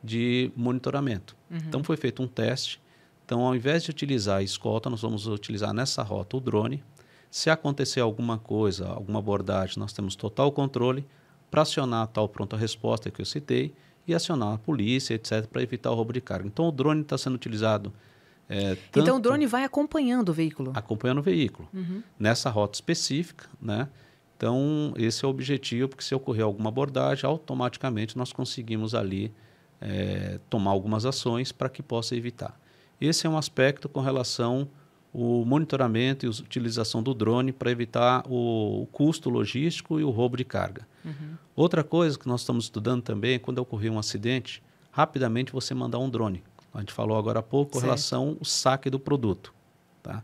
de monitoramento. Uhum. Então foi feito um teste. Então, ao invés de utilizar a escolta, nós vamos utilizar nessa rota o drone. Se acontecer alguma coisa, alguma abordagem, nós temos total controle para acionar a tal pronta resposta que eu citei e acionar a polícia, etc., para evitar o roubo de carga. Então, o drone está sendo utilizado. É, tanto... Então, o drone vai acompanhando o veículo? Acompanhando o veículo, uhum. nessa rota específica, né? Então, esse é o objetivo, porque se ocorrer alguma abordagem, automaticamente nós conseguimos ali é, tomar algumas ações para que possa evitar. Esse é um aspecto com relação ao monitoramento e utilização do drone para evitar o, o, custo logístico e o roubo de carga. Uhum. Outra coisa que nós estamos estudando também é quando ocorrer um acidente, rapidamente você mandar um drone. A gente falou agora há pouco com relação ao saque do produto. Tá?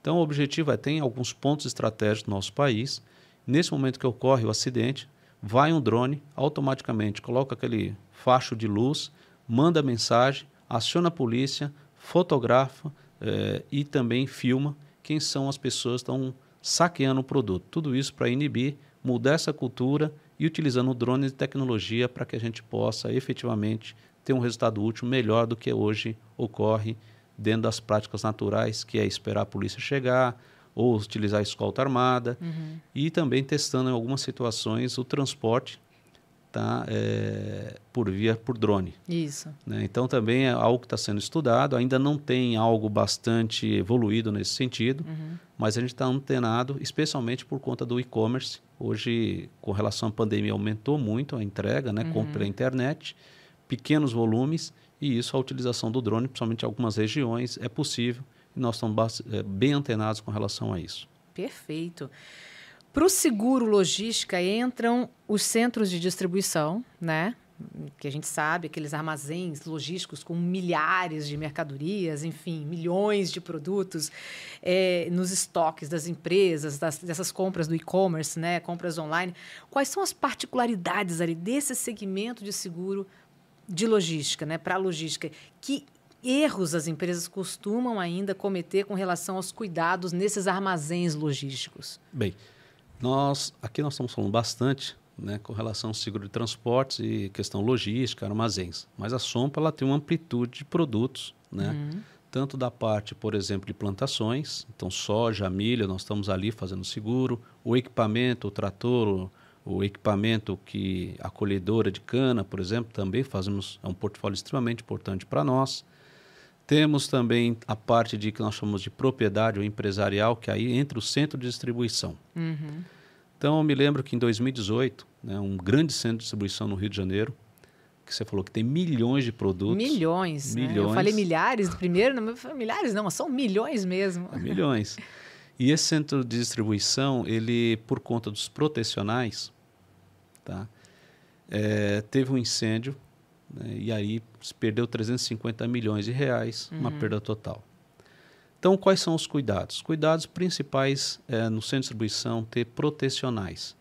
Então, o objetivo é ter alguns pontos estratégicos do nosso país. Nesse momento que ocorre o acidente, vai um drone, automaticamente coloca aquele facho de luz, manda mensagem, aciona a polícia, fotografa eh, e também filma quem são as pessoas que estão saqueando o produto. Tudo isso para inibir, mudar essa cultura e utilizando drones e tecnologia para que a gente possa efetivamente ter um resultado útil melhor do que hoje ocorre dentro das práticas naturais, que é esperar a polícia chegar, ou utilizar escolta armada uhum. e também testando em algumas situações o transporte tá, é, por via por drone. Isso. Né? Então também é algo que está sendo estudado. Ainda não tem algo bastante evoluído nesse sentido, uhum. mas a gente está antenado, especialmente por conta do e-commerce. Hoje, com relação à pandemia, aumentou muito a entrega, né? Uhum. compra pela internet, pequenos volumes e isso a utilização do drone, principalmente em algumas regiões, é possível e nós estamos eh, bem antenados com relação a isso. Perfeito. Para o seguro logística entram os centros de distribuição, né? Que a gente sabe, aqueles armazéns logísticos com milhares de mercadorias, enfim, milhões de produtos é, nos estoques das empresas, das, dessas compras do e-commerce, né? Compras online. Quais são as particularidades ali desse segmento de seguro de logística, né? Para logística, que erros as empresas costumam ainda cometer com relação aos cuidados nesses armazéns logísticos? Bem, nós aqui nós estamos falando bastante né, com relação ao seguro de transportes e questão logística, armazéns. Mas a Sompa ela tem uma amplitude de produtos, né? Uhum. Tanto da parte, por exemplo, de plantações, então soja, milho, nós estamos ali fazendo seguro, o equipamento, o trator, o, o equipamento que a colhedora de cana, por exemplo, também fazemos, é um portfólio extremamente importante para nós. Temos também a parte de que nós chamamos de propriedade ou empresarial, que aí entra o centro de distribuição. Uhum. Então, eu me lembro que em 2018, né, um grande centro de distribuição no Rio de Janeiro, que você falou que tem milhões de produtos. Milhões. Né? milhões. Né? Eu falei milhares primeiro, não, milhares não, são milhões mesmo. Milhões. E esse centro de distribuição, ele, por conta dos protecionais, tá, é, teve um incêndio né? E aí se perdeu 350 milhões de reais, uhum. uma perda total. Então, quais são os cuidados? Cuidados principais é, no centro de distribuição ter protecionais.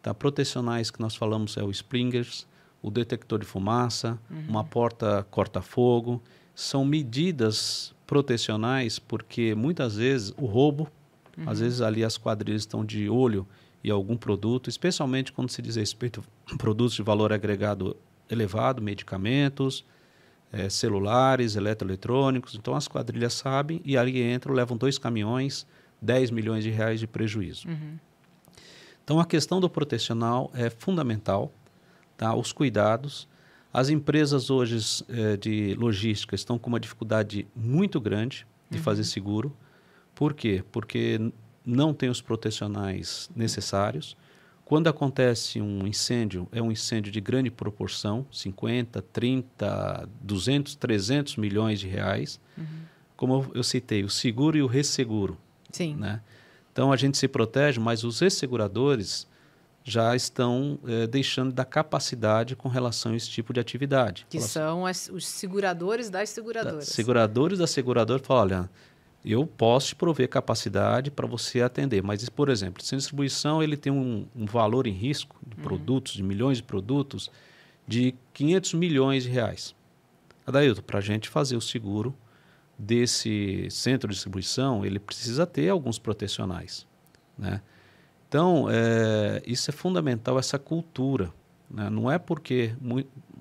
Tá? Protecionais que nós falamos é o springers, o detector de fumaça, uhum. uma porta corta-fogo. São medidas protecionais porque muitas vezes o roubo, uhum. às vezes ali as quadrilhas estão de olho e algum produto, especialmente quando se diz respeito a produtos de valor agregado elevado, medicamentos, é, celulares, eletroeletrônicos. Então as quadrilhas sabem e ali entram, levam dois caminhões, 10 milhões de reais de prejuízo. Uhum. Então a questão do protecional é fundamental, tá? os cuidados. As empresas hoje é, de logística estão com uma dificuldade muito grande de uhum. fazer seguro. Por quê? Porque não tem os protecionais necessários. Quando acontece um incêndio, é um incêndio de grande proporção, 50, 30, 200, 300 milhões de reais. Uhum. Como eu citei, o seguro e o resseguro. Sim. Né? Então a gente se protege, mas os resseguradores já estão é, deixando da capacidade com relação a esse tipo de atividade. Que Fala são as, os seguradores das seguradoras. Da, seguradores da seguradora falam, olha, eu posso te prover capacidade para você atender. Mas, por exemplo, sem distribuição, ele tem um, um valor em risco de uhum. produtos, de milhões de produtos, de 500 milhões de reais. Adailton, para a gente fazer o seguro desse centro de distribuição, ele precisa ter alguns protecionais. Né? Então, é, isso é fundamental, essa cultura. Né? Não é porque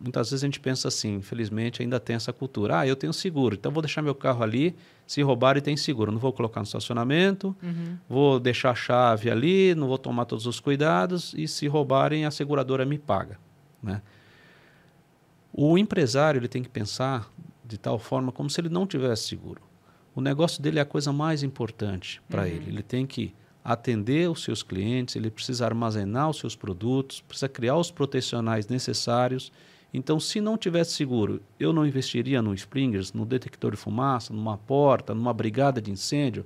muitas vezes a gente pensa assim, infelizmente ainda tem essa cultura. Ah, eu tenho seguro, então vou deixar meu carro ali, se roubarem tem seguro. Não vou colocar no estacionamento, uhum. vou deixar a chave ali, não vou tomar todos os cuidados e se roubarem a seguradora me paga, né? O empresário ele tem que pensar de tal forma como se ele não tivesse seguro. O negócio dele é a coisa mais importante para uhum. ele. Ele tem que atender os seus clientes, ele precisa armazenar os seus produtos, precisa criar os protecionais necessários então, se não tivesse seguro, eu não investiria no Springers, no detector de fumaça, numa porta, numa brigada de incêndio.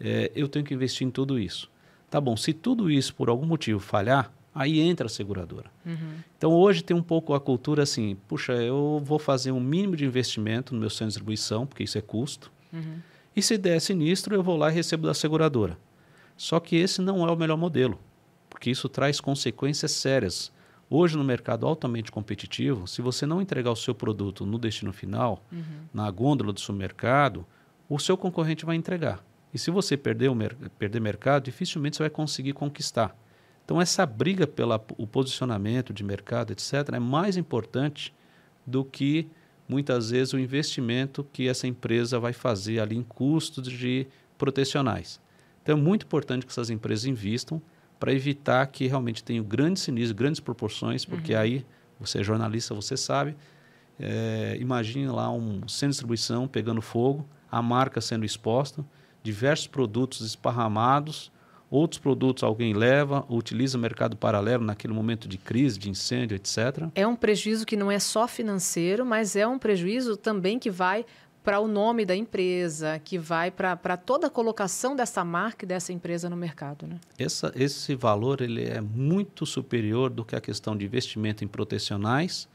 É, eu tenho que investir em tudo isso. Tá bom, se tudo isso por algum motivo falhar, aí entra a seguradora. Uhum. Então, hoje tem um pouco a cultura assim: puxa, eu vou fazer um mínimo de investimento no meu centro de distribuição, porque isso é custo. Uhum. E se der sinistro, eu vou lá e recebo da seguradora. Só que esse não é o melhor modelo, porque isso traz consequências sérias Hoje, no mercado altamente competitivo, se você não entregar o seu produto no destino final, uhum. na gôndola do supermercado, o seu concorrente vai entregar. E se você perder, o mer perder mercado, dificilmente você vai conseguir conquistar. Então, essa briga pelo posicionamento de mercado, etc., é mais importante do que muitas vezes o investimento que essa empresa vai fazer ali em custos de protecionais. Então, é muito importante que essas empresas investam para evitar que realmente tenha grandes sinistros, grandes proporções, porque uhum. aí você é jornalista, você sabe. É, imagine lá um centro de distribuição pegando fogo, a marca sendo exposta, diversos produtos esparramados, outros produtos alguém leva, utiliza o mercado paralelo naquele momento de crise, de incêndio, etc. É um prejuízo que não é só financeiro, mas é um prejuízo também que vai para o nome da empresa, que vai para toda a colocação dessa marca e dessa empresa no mercado. Né? Essa, esse valor ele é muito superior do que a questão de investimento em protecionais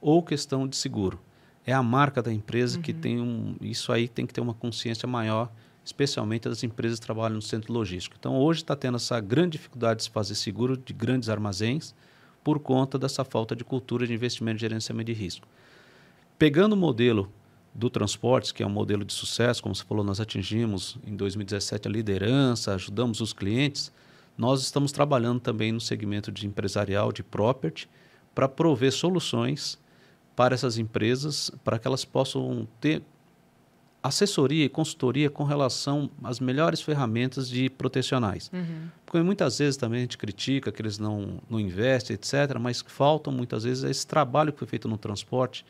ou questão de seguro. É a marca da empresa uhum. que tem um. Isso aí tem que ter uma consciência maior, especialmente as empresas que trabalham no centro logístico. Então, hoje está tendo essa grande dificuldade de se fazer seguro de grandes armazéns por conta dessa falta de cultura de investimento e gerenciamento de risco. Pegando o modelo do transportes, que é um modelo de sucesso, como você falou, nós atingimos em 2017 a liderança, ajudamos os clientes. Nós estamos trabalhando também no segmento de empresarial, de property, para prover soluções para essas empresas, para que elas possam ter assessoria e consultoria com relação às melhores ferramentas de protecionais. Uhum. Porque muitas vezes também a gente critica que eles não, não investem, etc., mas faltam muitas vezes é esse trabalho que foi feito no transporte,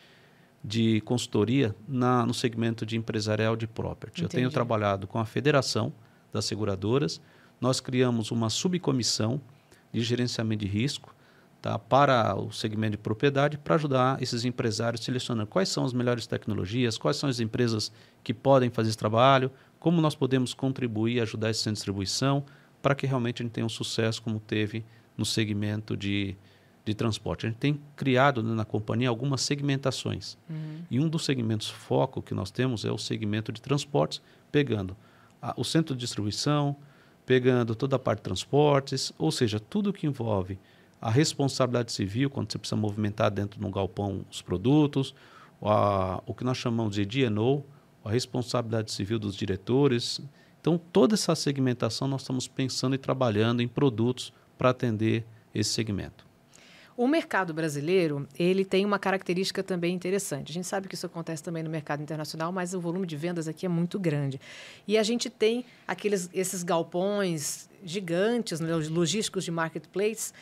de consultoria na, no segmento de empresarial de property. Entendi. Eu tenho trabalhado com a Federação das Seguradoras. Nós criamos uma subcomissão de gerenciamento de risco tá, para o segmento de propriedade para ajudar esses empresários selecionando quais são as melhores tecnologias, quais são as empresas que podem fazer esse trabalho, como nós podemos contribuir e ajudar esse centro de distribuição para que realmente a gente tenha um sucesso como teve no segmento de de transporte. A gente tem criado né, na companhia algumas segmentações. Uhum. E um dos segmentos foco que nós temos é o segmento de transportes, pegando a, o centro de distribuição, pegando toda a parte de transportes, ou seja, tudo que envolve a responsabilidade civil, quando você precisa movimentar dentro de um galpão os produtos, a, o que nós chamamos de DNO, a responsabilidade civil dos diretores. Então, toda essa segmentação nós estamos pensando e trabalhando em produtos para atender esse segmento. O mercado brasileiro, ele tem uma característica também interessante. A gente sabe que isso acontece também no mercado internacional, mas o volume de vendas aqui é muito grande. E a gente tem aqueles esses galpões gigantes, né, logísticos de marketplace,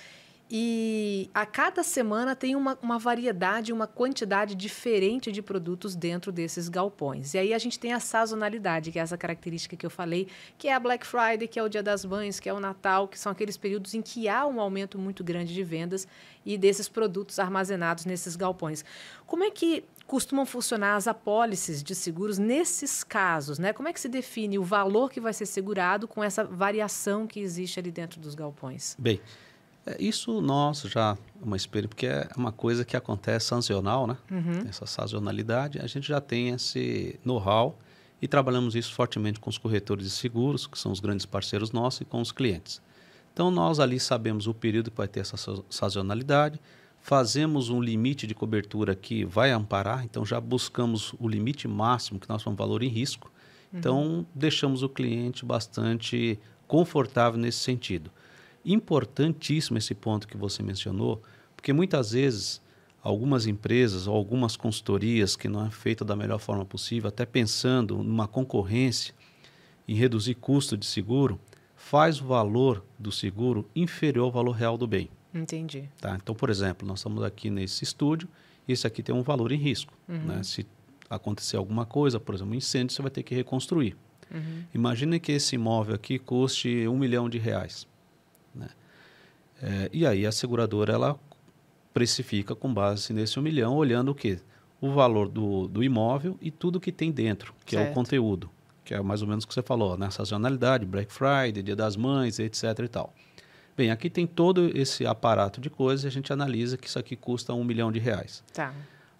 e a cada semana tem uma, uma, variedade, uma quantidade diferente de produtos dentro desses galpões. E aí a gente tem a sazonalidade, que é essa característica que eu falei, que é a Black Friday, que é o Dia das Mães, que é o Natal, que são aqueles períodos em que há um aumento muito grande de vendas e desses produtos armazenados nesses galpões. Como é que costumam funcionar as apólices de seguros nesses casos, né? Como é que se define o valor que vai ser segurado com essa variação que existe ali dentro dos galpões? Bem, é, isso nós já uma experiência, porque é uma coisa que acontece sazonal, né? Uhum. Essa sazonalidade, a gente já tem esse know-how e trabalhamos isso fortemente com os corretores de seguros, que são os grandes parceiros nossos, e com os clientes. Então, nós ali sabemos o período que vai ter essa sazonalidade, fazemos um limite de cobertura que vai amparar, então já buscamos o limite máximo que nós vamos valor em risco. Uhum. Então, deixamos o cliente bastante confortável nesse sentido importantíssimo esse ponto que você mencionou, porque muitas vezes algumas empresas ou algumas consultorias que não é feita da melhor forma possível, até pensando numa concorrência em reduzir custo de seguro, faz o valor do seguro inferior ao valor real do bem. Entendi. Tá? Então, por exemplo, nós estamos aqui nesse estúdio e esse aqui tem um valor em risco. Uhum. Né? Se acontecer alguma coisa, por exemplo, um incêndio, você vai ter que reconstruir. Uhum. que esse imóvel aqui custe um milhão de reais. É, e aí a seguradora ela precifica com base nesse um milhão, olhando o quê? O valor do, do imóvel e tudo que tem dentro, que certo. é o conteúdo, que é mais ou menos o que você falou, né? Sazonalidade, Black Friday, Dia das Mães, etc e tal. Bem, aqui tem todo esse aparato de coisas e a gente analisa que isso aqui custa um milhão de reais. Tá.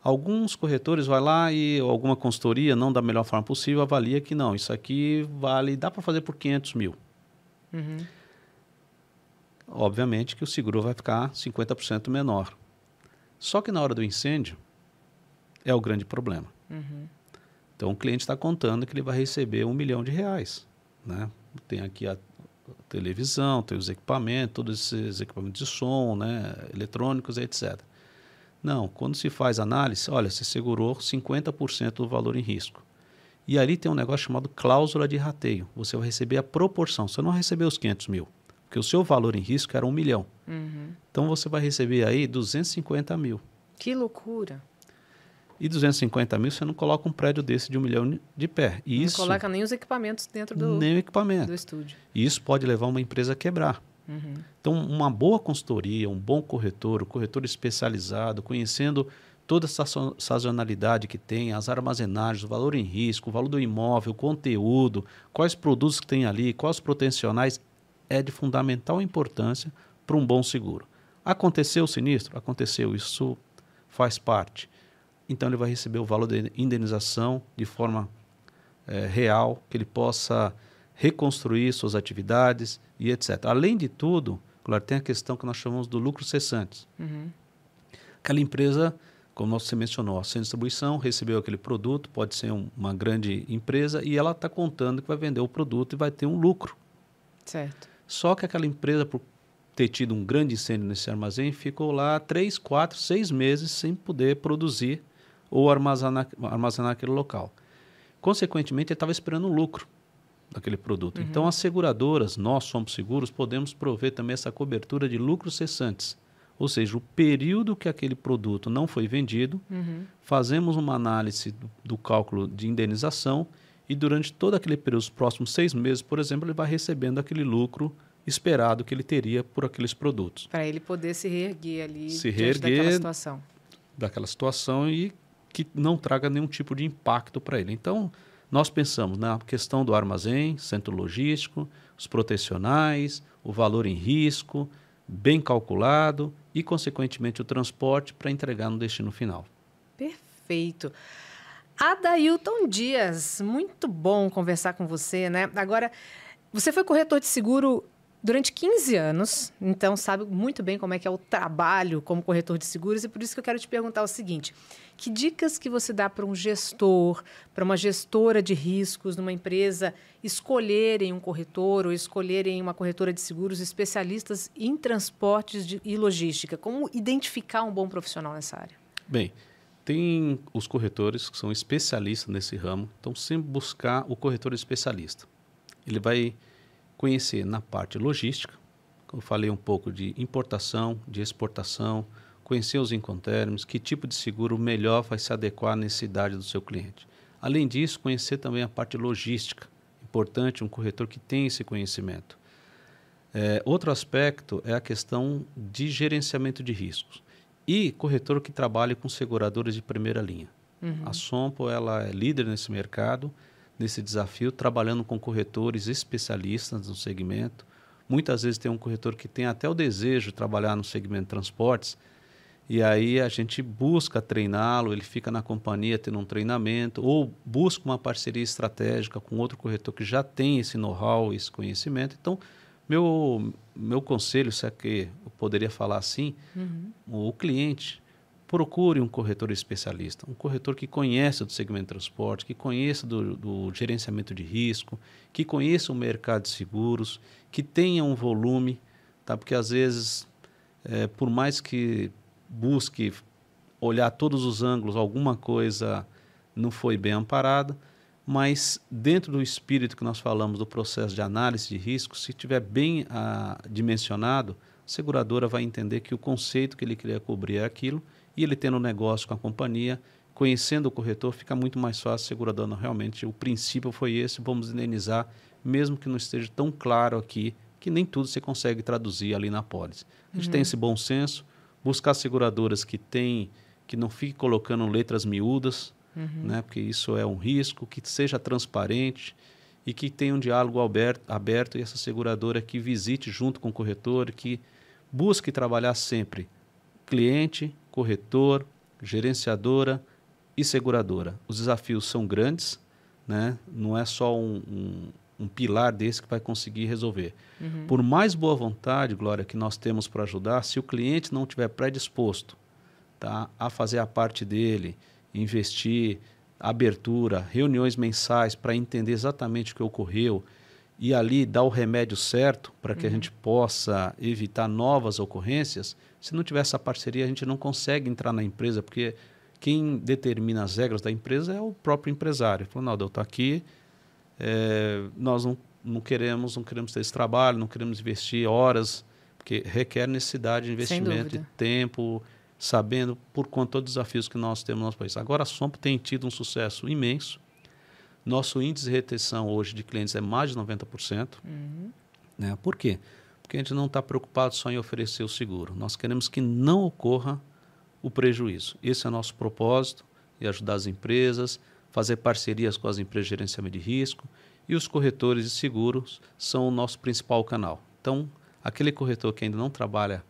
Alguns corretores vai lá e alguma consultoria, não da melhor forma possível, avalia que não, isso aqui vale, dá para fazer por 500 mil. Uhum obviamente que o seguro vai ficar 50% menor. Só que na hora do incêndio é o grande problema. Uhum. Então o cliente está contando que ele vai receber um milhão de reais. Né? Tem aqui a televisão, tem os equipamentos, todos esses equipamentos de som, né? eletrônicos, etc. Não, quando se faz análise, olha, você segurou 50% do valor em risco. E ali tem um negócio chamado cláusula de rateio. Você vai receber a proporção. Você não vai receber os 500 mil. Porque o seu valor em risco era um milhão. Uhum. Então você vai receber aí 250 mil. Que loucura! E 250 mil você não coloca um prédio desse de um milhão de pé. E não isso, coloca nem os equipamentos dentro do, nem o equipamento. do estúdio. E isso pode levar uma empresa a quebrar. Uhum. Então, uma boa consultoria, um bom corretor, um corretor especializado, conhecendo toda essa sazonalidade que tem, as armazenagens, o valor em risco, o valor do imóvel, o conteúdo, quais produtos que tem ali, quais protecionais, é de fundamental importância para um bom seguro. Aconteceu o sinistro? Aconteceu, isso faz parte. Então ele vai receber o valor de indenização de forma é, real, que ele possa reconstruir suas atividades e etc. Além de tudo, claro, tem a questão que nós chamamos do lucro cessante. Uhum. Aquela empresa, como você mencionou, a sem distribuição recebeu aquele produto, pode ser um, uma grande empresa, e ela está contando que vai vender o produto e vai ter um lucro. Certo. Só que aquela empresa, por ter tido um grande incêndio nesse armazém, ficou lá três, quatro, seis meses sem poder produzir ou armazenar, armazenar aquele local. Consequentemente, ele estava esperando um lucro daquele produto. Então, uhum. Então, as seguradoras, nós somos seguros, podemos prover também essa cobertura de lucros cessantes. Ou seja, o período que aquele produto não foi vendido, uhum. fazemos uma análise do, do cálculo de indenização e durante todo aquele período, os próximos seis meses, por exemplo, ele vai recebendo aquele lucro esperado que ele teria por aqueles produtos. Para ele poder se reerguer ali se reerguer daquela situação. Daquela situação e que não traga nenhum tipo de impacto para ele. Então, nós pensamos na questão do armazém, centro logístico, os protecionais, o valor em risco, bem calculado e, consequentemente, o transporte para entregar no destino final. Perfeito. Adailton Dias, muito bom conversar com você, né? Agora, você foi corretor de seguro durante 15 anos, então sabe muito bem como é que é o trabalho como corretor de seguros e por isso que eu quero te perguntar o seguinte: que dicas que você dá para um gestor, para uma gestora de riscos numa empresa escolherem um corretor ou escolherem uma corretora de seguros especialistas em transportes de, e logística? Como identificar um bom profissional nessa área? Bem, tem os corretores que são especialistas nesse ramo, então sempre buscar o corretor especialista. Ele vai conhecer na parte logística, como eu falei um pouco de importação, de exportação, conhecer os incoterms, que tipo de seguro melhor vai se adequar à necessidade do seu cliente. Além disso, conhecer também a parte logística. Importante um corretor que tem esse conhecimento. É, outro aspecto é a questão de gerenciamento de riscos e corretor que trabalha com seguradoras de primeira linha. Uhum. A Sompo ela é líder nesse mercado, nesse desafio, trabalhando com corretores especialistas no segmento. Muitas vezes tem um corretor que tem até o desejo de trabalhar no segmento de transportes, e aí a gente busca treiná-lo, ele fica na companhia tendo um treinamento, ou busca uma parceria estratégica com outro corretor que já tem esse know-how, esse conhecimento. Então, meu, meu conselho, se é que eu poderia falar assim, uhum. o cliente procure um corretor especialista, um corretor que conheça do segmento de transporte, que conheça do, do, gerenciamento de risco, que conheça o mercado de seguros, que tenha um volume, tá? Porque às vezes, é, por mais que busque olhar todos os ângulos, alguma coisa não foi bem amparada, mas dentro do espírito que nós falamos do processo de análise de risco, se tiver bem ah, dimensionado, a seguradora vai entender que o conceito que ele queria cobrir é aquilo e ele tendo um negócio com a companhia, conhecendo o corretor, fica muito mais fácil a seguradora não, realmente o princípio foi esse, vamos indenizar, mesmo que não esteja tão claro aqui que nem tudo você consegue traduzir ali na pólice. A gente uhum. tem esse bom senso, buscar seguradoras que têm que não fique colocando letras miúdas, uhum. né? porque isso é um risco, que seja transparente e que tenha um diálogo aberto, aberto e essa seguradora que visite junto com o corretor, que busque trabalhar sempre cliente, corretor, gerenciadora e seguradora. Os desafios são grandes, né? não é só um, um um pilar desse que vai conseguir resolver. Uhum. Por mais boa vontade, Glória, que nós temos para ajudar, se o cliente não tiver predisposto tá, a fazer a parte dele, investir abertura, reuniões mensais para entender exatamente o que ocorreu e ali dar o remédio certo para que uhum. a gente possa evitar novas ocorrências, se não tiver essa parceria, a gente não consegue entrar na empresa, porque quem determina as regras da empresa é o próprio empresário. Ele falou, Naldo, eu estou aqui, é, nós não, não queremos, não queremos ter esse trabalho, não queremos investir horas, porque requer necessidade de investimento, de tempo, sabendo por quanto dos desafios que nós temos no nosso país. Agora a SOMP tem tido um sucesso imenso. Nosso índice de retenção hoje de clientes é mais de 90%. Uhum. Né? Por quê? Porque a gente não está preocupado só em oferecer o seguro. Nós queremos que não ocorra o prejuízo. Esse é nosso propósito e ajudar as empresas, fazer parcerias com as empresas de gerenciamento de risco e os corretores de seguros são o nosso principal canal. Então, aquele corretor que ainda não trabalha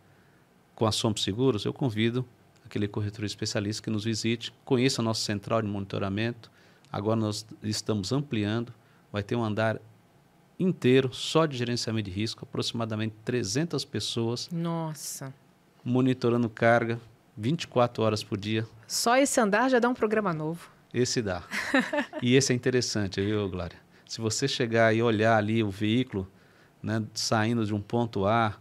com a Somos Seguros, eu convido aquele corretor especialista que nos visite, conheça a nossa central de monitoramento. Agora nós estamos ampliando, vai ter um andar inteiro só de gerenciamento de risco, aproximadamente 300 pessoas. Nossa. Monitorando carga 24 horas por dia. Só esse andar já dá um programa novo. Esse dá. e esse é interessante, viu, Glória? Se você chegar e olhar ali o veículo, né, saindo de um ponto A,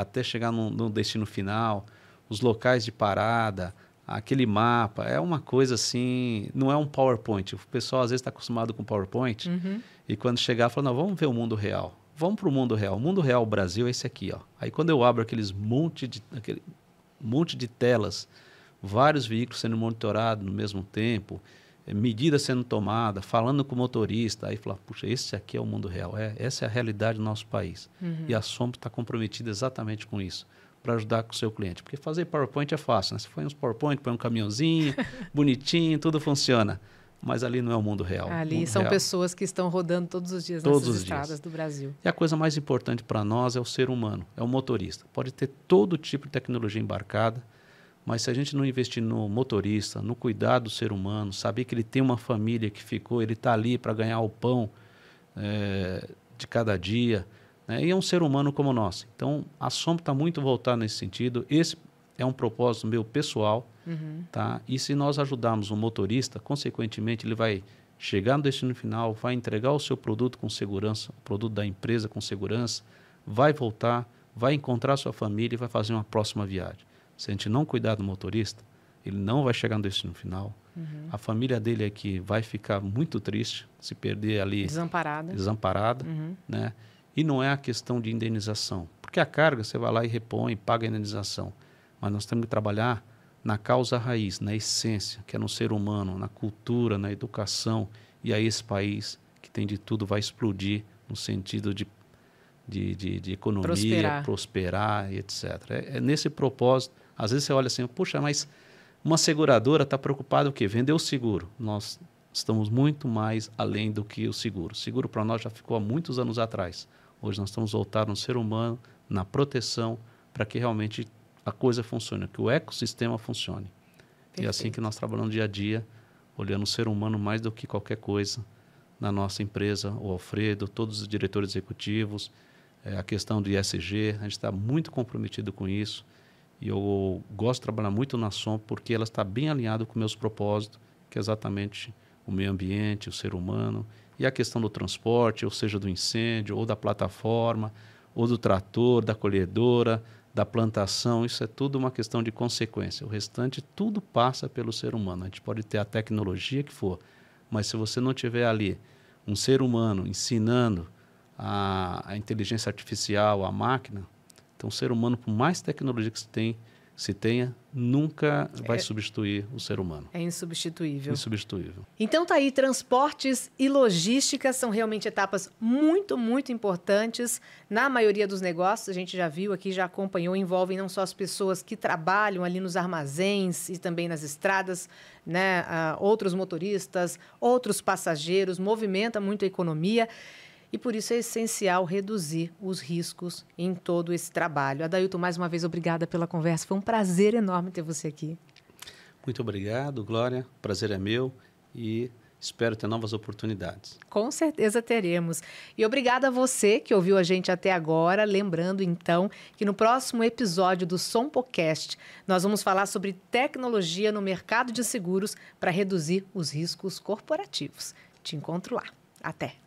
até chegar no, no destino final, os locais de parada, aquele mapa. É uma coisa assim, não é um PowerPoint. O pessoal às vezes está acostumado com PowerPoint uhum. e quando chegar fala, não, vamos ver o mundo real. Vamos para o mundo real. O mundo real Brasil é esse aqui, ó. Aí quando eu abro aqueles monte de, aquele monte de telas, vários veículos sendo monitorados no mesmo tempo, é, medida sendo tomada falando com o motorista, aí falar, puxa, esse aqui é o mundo real, é, essa é a realidade do nosso país. Uhum. E a Sombra está comprometida exatamente com isso, para ajudar com o seu cliente. Porque fazer PowerPoint é fácil, né? Você põe uns PowerPoint, põe um caminhãozinho, bonitinho, tudo funciona. Mas ali não é o mundo real. Ali mundo são real. pessoas que estão rodando todos os dias todos nessas os estradas dias. do Brasil. E a coisa mais importante para nós é o ser humano, é o motorista. Pode ter todo tipo de tecnologia embarcada, mas se a gente não investir no motorista, no cuidado do ser humano, saber que ele tem uma família que ficou, ele está ali para ganhar o pão é, de cada dia, né? e é um ser humano como nós. Então, a sombra está muito voltada nesse sentido. Esse é um propósito meu pessoal. Uhum. Tá? E se nós ajudarmos o motorista, consequentemente, ele vai chegar no destino final, vai entregar o seu produto com segurança, o produto da empresa com segurança, vai voltar, vai encontrar sua família e vai fazer uma próxima viagem. Se a gente não cuidar do motorista, ele não vai chegar no destino final. Uhum. A família dele é que vai ficar muito triste se perder ali. Desamparada. Desamparada, uhum. né? E não é a questão de indenização. Porque a carga você vai lá e repõe, paga a indenização. Mas nós temos que trabalhar na causa raiz, na essência, que é no ser humano, na cultura, na educação. E aí esse país, que tem de tudo, vai explodir no sentido de, de, de, de economia, prosperar, prosperar e etc. É, é nesse propósito às vezes você olha assim, puxa, mas uma seguradora está preocupada o quê? Vender o seguro. Nós estamos muito mais além do que o seguro. O seguro para nós já ficou há muitos anos atrás. Hoje nós estamos voltados no ser humano, na proteção, para que realmente a coisa funcione, que o ecossistema funcione. Perfeito. E é assim que nós trabalhamos dia a dia, olhando o ser humano mais do que qualquer coisa na nossa empresa, o Alfredo, todos os diretores executivos, é, a questão do ISG, a gente está muito comprometido com isso. E eu gosto de trabalhar muito na som porque ela está bem alinhada com meus propósitos, que é exatamente o meio ambiente, o ser humano e a questão do transporte, ou seja, do incêndio, ou da plataforma, ou do trator, da colhedora, da plantação, isso é tudo uma questão de consequência. O restante tudo passa pelo ser humano. A gente pode ter a tecnologia que for, mas se você não tiver ali um ser humano ensinando a, a inteligência artificial, a máquina, então, o ser humano, por mais tecnologia que se, tem, se tenha, nunca vai é. substituir o ser humano. É insubstituível. Insubstituível. Então tá aí, transportes e logística são realmente etapas muito, muito importantes na maioria dos negócios. A gente já viu aqui, já acompanhou, envolvem não só as pessoas que trabalham ali nos armazéns e também nas estradas, né, ah, outros motoristas, outros passageiros, movimenta muito a economia e por isso é essencial reduzir os riscos em todo esse trabalho. Adailton, mais uma vez, obrigada pela conversa. Foi um prazer enorme ter você aqui. Muito obrigado, Glória. O prazer é meu e Espero ter novas oportunidades. Com certeza teremos. E obrigada a você que ouviu a gente até agora. Lembrando, então, que no próximo episódio do Som Podcast, nós vamos falar sobre tecnologia no mercado de seguros para reduzir os riscos corporativos. Te encontro lá. Até!